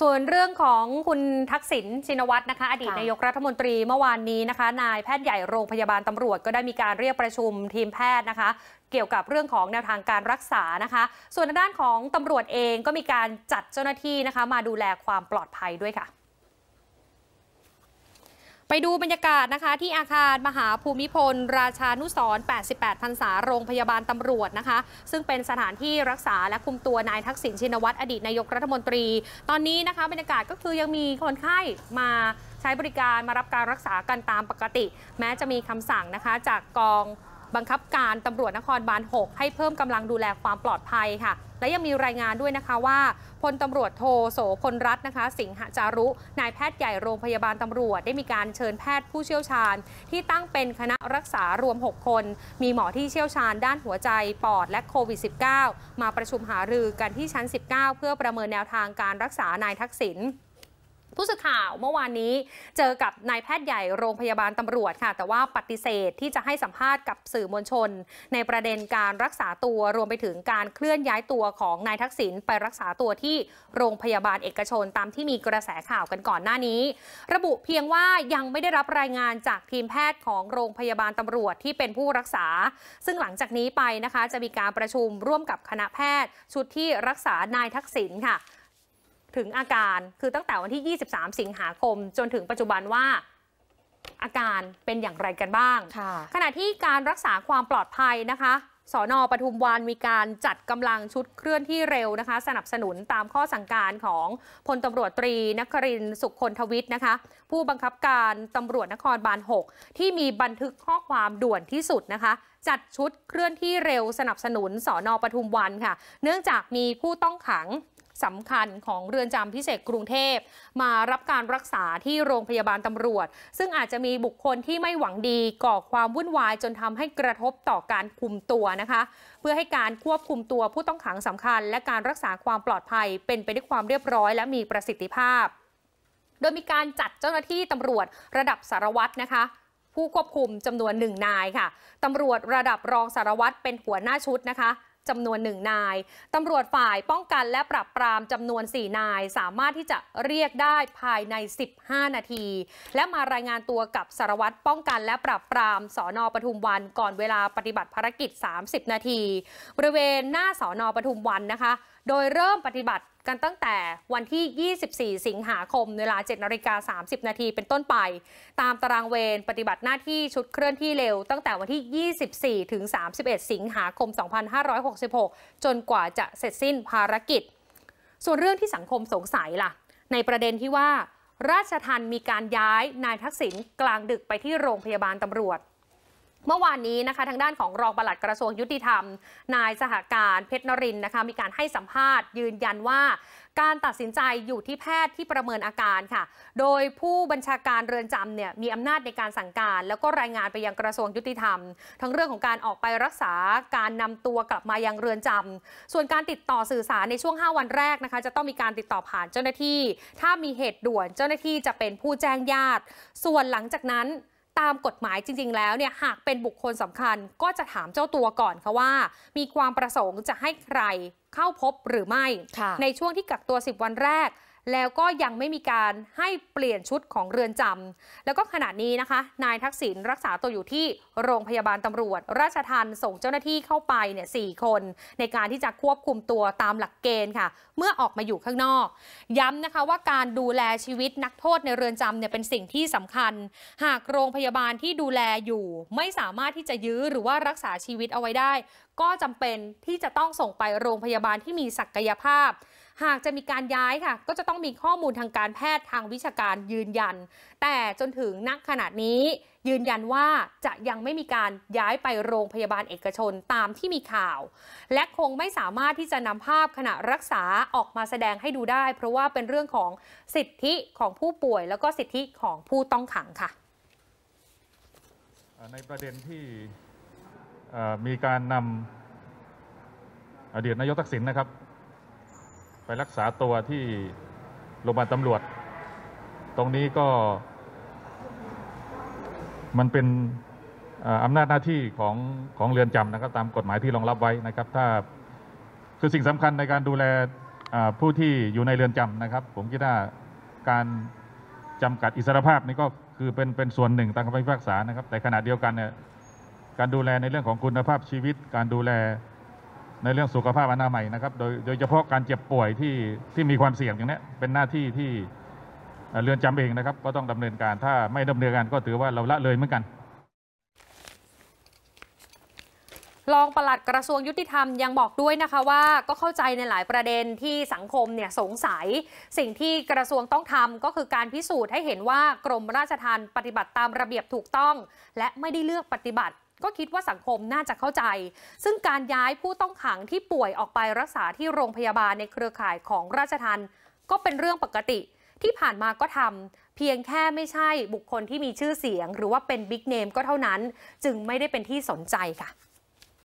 ส่วนเรื่องของคุณทักษิณชินวัตรนะคะ อดีตนายกรัฐมนตรีเมื่อวานนี้นะคะนายแพทย์ใหญ่โรงพยาบาลตำรวจก็ได้มีการเรียกประชุมทีมแพทย์นะคะ เกี่ยวกับเรื่องของแนวทางการรักษานะคะ ส่วนด้านของตำรวจเองก็มีการจัดเจ้าหน้าที่นะคะ มาดูแลความปลอดภัยด้วยค่ะไปดูบรรยากาศนะคะ ที่อาคารมหาภูมิพล ราชานุสร88พรรษา โรงพยาบาลตำรวจนะคะ ซึ่งเป็นสถานที่รักษาและคุมตัวนายทักษิณชินวัตรอดีตนายกรัฐมนตรี ตอนนี้นะคะ บรรยากาศก็คือยังมีคนไข้มาใช้บริการมารับการรักษากันตามปกติ แม้จะมีคำสั่งนะคะ จากกองบังคับการตำรวจนครบาล6ให้เพิ่มกำลังดูแลความปลอดภัยค่ะ และยังมีรายงานด้วยนะคะว่าพลตำรวจโทโสพลรัตน์นะคะ สิงหจารุ นายแพทย์ใหญ่โรงพยาบาลตำรวจ ได้มีการเชิญแพทย์ผู้เชี่ยวชาญ ที่ตั้งเป็นคณะรักษารวม 6 คน มีหมอที่เชี่ยวชาญด้านหัวใจปอดและโควิด -19 มาประชุมหารือกันที่ชั้น 19 เพื่อประเมินแนวทางการรักษานายทักษิณผู้สื่อข่าวเมื่อวานนี้เจอกับนายแพทย์ใหญ่โรงพยาบาลตำรวจค่ะ แต่ว่าปฏิเสธที่จะให้สัมภาษณ์กับสื่อมวลชน ในประเด็นการรักษาตัวรวมไปถึงการเคลื่อนย้ายตัวของนายทักษิณไปรักษาตัวที่โรงพยาบาลเอกชนตามที่มีกระแสข่าวกันก่อนหน้านี้ ระบุเพียงว่ายังไม่ได้รับรายงานจากทีมแพทย์ของโรงพยาบาลตำรวจที่เป็นผู้รักษา ซึ่งหลังจากนี้ไปนะคะ จะมีการประชุมร่วมกับคณะแพทย์ ชุดที่รักษานายทักษิณค่ะถึงอาการคือตั้งแต่วันที่ 23 สิงหาคม จนถึงปัจจุบันว่าอาการเป็นอย่างไรกันบ้าง ขณะที่การรักษาความปลอดภัยนะคะสอนอปทุมวันมีการจัดกำลังชุดเคลื่อนที่เร็วนะคะ สนับสนุนตามข้อสั่งการของพลตำรวจตรีนคริน สุขคนทวิทย์นะคะ ผู้บังคับการตำรวจนครบาล6ที่มีบันทึกข้อความด่วนที่สุดนะคะจัดชุดเคลื่อนที่เร็วสนับสนุนสอนอปทุมวันค่ะ เนื่องจากมีผู้ต้องขังสำคัญของเรือนจำพิเศษกรุงเทพมารับการรักษาที่โรงพยาบาลตำรวจ ซึ่งอาจจะมีบุคคลที่ไม่หวังดีก่อความวุ่นวายจนทำให้กระทบต่อการคุมตัวนะคะ เพื่อให้การควบคุมตัวผู้ต้องขังสำคัญ และการรักษาความปลอดภัย เป็นไปด้วยความเรียบร้อยและมีประสิทธิภาพ โดยมีการจัดเจ้าหน้าที่ตำรวจระดับสารวัตรนะคะผู้ควบคุมจำนวนหนึ่งนายค่ะตำรวจระดับรองสารวัตรเป็นหัวหน้าชุดนะคะจำนวนหนึ่งนาย ตำรวจฝ่ายป้องกันและปรับปรามจำนวน 4 นายสามารถที่จะเรียกได้ภายใน 15 นาที และมารายงานตัวกับสารวัตรป้องกันและปรับปรามสอนอปทุมวันก่อนเวลาปฏิบัติภารกิจ 30 นาทีบริเวณหน้าสอนอปทุมวันนะคะ โดยเริ่มปฏิบัติกันตั้งแต่วันที่ 24 สิงหาคมเวลา7นาฬิกา30 นาทีเป็นต้นไป ตามตารางเวรปฏิบัติหน้าที่ชุดเคลื่อนที่เร็วตั้งแต่วันที่ 24 ถึง 31 สิงหาคม 2566 จนกว่าจะเสร็จสิ้นภารกิจ ส่วนเรื่องที่สังคมสงสัยล่ะ ในประเด็นที่ว่าราชทันมีการย้ายนายทักษิณกลางดึกไปที่โรงพยาบาลตำรวจเมื่อวานนี้นะคะทางด้านของรองปลัดกระทรวงยุติธรรม นายสหการ เพชรนรินนะคะมีการให้สัมภาษณ์ ยืนยันว่า การตัดสินใจอยู่ที่แพทย์ที่ประเมินอาการค่ะ โดยผู้บัญชาการเรือนจำเนี่ยมีอำนาจในการสั่งการแล้วก็รายงานไปยังกระทรวงยุติธรรม ทั้งเรื่องของการออกไปรักษาการนำตัวกลับมายังเรือนจำส่วนการติดต่อสื่อสารในช่วง 5 วันแรกนะคะจะต้องมีการติดต่อผ่านเจ้าหน้าที่ถ้ามีเหตุด่วนเจ้าหน้าที่จะเป็นผู้แจ้งญาติ ส่วนหลังจากนั้นตามกฎหมายจริงๆแล้วเนี่ยหากเป็นบุคคลสำคัญก็จะถามเจ้าตัวก่อนค่ะว่า มีความประสงค์จะให้ใครเข้าพบหรือไม่ ในช่วงที่กักตัว 10 วันแรกแล้วก็ยังไม่มีการให้เปลี่ยนชุดของเรือนจำ แล้วก็ขณะนี้นะคะ นายทักษิณรักษาตัวอยู่ที่โรงพยาบาลตำรวจ ราชทันส่งเจ้าหน้าที่เข้าไปเนี่ยสคน ในการที่จะควบคุมตัวตามหลักเกณฑ์ค่ะ เมื่อออกมาอยู่ข้างนอก ย้ำนะคะว่าการดูแลชีวิตนักโทษในเรือนจำเนี่ยเป็นสิ่งที่สำคัญ หากโรงพยาบาลที่ดูแลอยู่ ไม่สามารถที่จะยื้อหรือว่ารักษาชีวิตเอาไว้ได้ ก็จำเป็นที่จะต้องส่งไปโรงพยาบาลที่มีศักยภาพหากจะมีการย้ายค่ะก็จะต้องมีข้อมูลทางการแพทย์ทางวิชาการยืนยัน แต่จนถึงนักขนาดนี้ยืนยันว่าจะยังไม่มีการย้ายไปโรงพยาบาลเอกชนตามที่มีข่าว และคงไม่สามารถที่จะนำภาพขณะรักษาออกมาแสดงให้ดูได้ เพราะว่าเป็นเรื่องของสิทธิของผู้ป่วยแล้วก็สิทธิของผู้ต้องขังค่ะในประเด็นที่มีการนำอดีตนายกทักษิณนะครับไปรักษาตัวที่โรงพยาบาลตำรวจ ตรงนี้ก็ มันเป็นอำนาจหน้าที่ของของเรือนจำนะครับ ตามกฎหมายที่รองรับไว้นะครับ ถ้าคือสิ่งสำคัญในการดูแลผู้ที่อยู่ในเรือนจำนะครับ ผมคิดว่าการจำกัดอิสรภาพนี่ก็คือเป็นเป็นส่วนหนึ่งตามคำพิพากษานะครับ แต่ขณะเดียวกันเนี่ยการดูแลในเรื่องของคุณภาพชีวิต การดูแลในเรื่องสุขภาพอนามัยนะครับโดยโดยเฉพาะการเจ็บป่วยที่ที่มีความเสี่ยงอย่างนี้เป็นหน้าที่ที่เรือนจำเองนะครับ ก็ต้องดำเนินการถ้าไม่ดำเนินการก็ถือว่าเราละเลยเหมือนกันรองปลัดกระทรวงยุติธรรมยังบอกด้วยนะคะว่า ก็เข้าใจในหลายประเด็นที่สังคมเนี่ยสงสัยสิ่งที่กระทรวงต้องทำก็คือการพิสูจน์ให้เห็นว่ากรมราชธรรมปฏิบัติตามระเบียบถูกต้องและไม่ได้เลือกปฏิบัติก็คิดว่าสังคมน่าจะเข้าใจ ซึ่งการย้ายผู้ต้องขังที่ป่วยออกไปรักษาที่โรงพยาบาลในเครือข่ายของราชทันก็เป็นเรื่องปกติที่ผ่านมาก็ทำเพียงแค่ไม่ใช่บุคคลที่มีชื่อเสียงหรือว่าเป็นบิ๊กเนมก็เท่านั้น จึงไม่ได้เป็นที่สนใจค่ะ